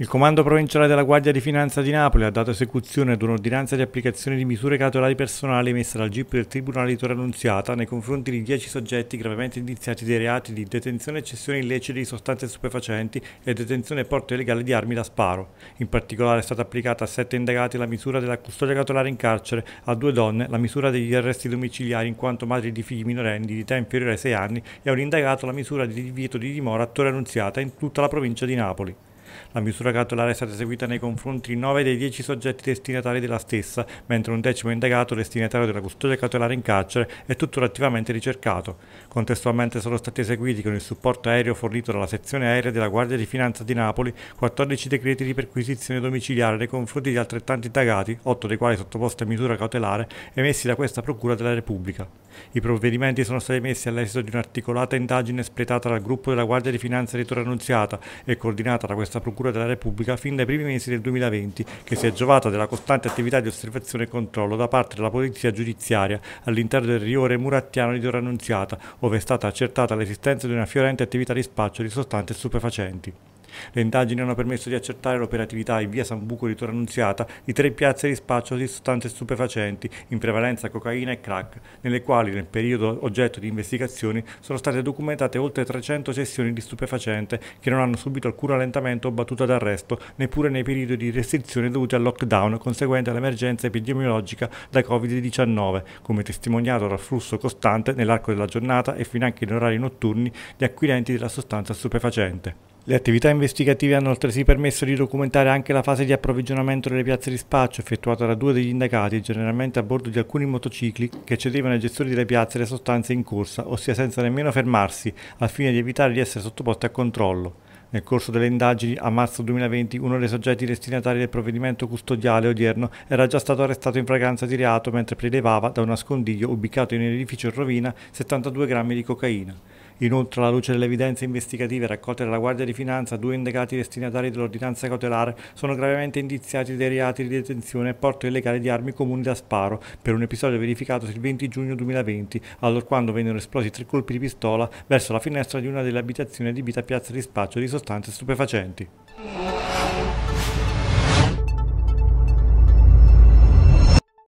Il Comando Provinciale della Guardia di Finanza di Napoli ha dato esecuzione ad un'ordinanza di applicazione di misure cautelari personali emessa dal GIP del Tribunale di Torre Annunziata nei confronti di 10 soggetti gravemente indiziati dei reati di detenzione e cessione illecita di sostanze stupefacenti e detenzione e porto illegale di armi da sparo. In particolare è stata applicata a 7 indagati la misura della custodia cautelare in carcere, a due donne la misura degli arresti domiciliari in quanto madri di figli minorenni di età inferiore ai 6 anni e a un indagato la misura di divieto di dimora a Torre Annunziata in tutta la provincia di Napoli. La misura cautelare è stata eseguita nei confronti di 9 dei 10 soggetti destinatari della stessa, mentre un decimo indagato destinatario della custodia cautelare in carcere è tuttora attivamente ricercato. Contestualmente sono stati eseguiti con il supporto aereo fornito dalla sezione aerea della Guardia di Finanza di Napoli 14 decreti di perquisizione domiciliare nei confronti di altrettanti indagati, 8 dei quali sottoposti a misura cautelare, emessi da questa Procura della Repubblica. I provvedimenti sono stati emessi all'esito di un'articolata indagine espletata dal gruppo della Guardia di Finanza di Torre Annunziata e coordinata da questa Procura Procura della Repubblica fin dai primi mesi del 2020, che si è giovata della costante attività di osservazione e controllo da parte della polizia giudiziaria all'interno del riore murattiano di Torre Annunziata, ove è stata accertata l'esistenza di una fiorente attività di spaccio di sostanze stupefacenti. Le indagini hanno permesso di accertare l'operatività in via San Buco di Torre Annunziata di tre piazze di spaccio di sostanze stupefacenti, in prevalenza cocaina e crack, nelle quali nel periodo oggetto di investigazioni sono state documentate oltre 300 cessioni di stupefacente che non hanno subito alcun rallentamento o battuta d'arresto, neppure nei periodi di restrizione dovuti al lockdown conseguente all'emergenza epidemiologica da Covid-19, come testimoniato dal flusso costante nell'arco della giornata e fino anche in orari notturni di acquirenti della sostanza stupefacente. Le attività investigative hanno altresì permesso di documentare anche la fase di approvvigionamento delle piazze di spaccio effettuata da due degli indagati, generalmente a bordo di alcuni motocicli che cedevano ai gestori delle piazze le sostanze in corsa, ossia senza nemmeno fermarsi, al fine di evitare di essere sottoposti a controllo. Nel corso delle indagini, a marzo 2020, uno dei soggetti destinatari del provvedimento custodiale odierno era già stato arrestato in fragranza di reato mentre prelevava da un nascondiglio ubicato in un edificio in rovina 72 grammi di cocaina. Inoltre, alla luce delle evidenze investigative raccolte dalla Guardia di Finanza, due indagati destinatari dell'ordinanza cautelare sono gravemente indiziati dei reati di detenzione e porto illegale di armi comuni da sparo per un episodio verificatosi il 20 giugno 2020, allorquando vennero esplosi tre colpi di pistola verso la finestra di una delle abitazioni adibita a piazza di spaccio di sostanze stupefacenti.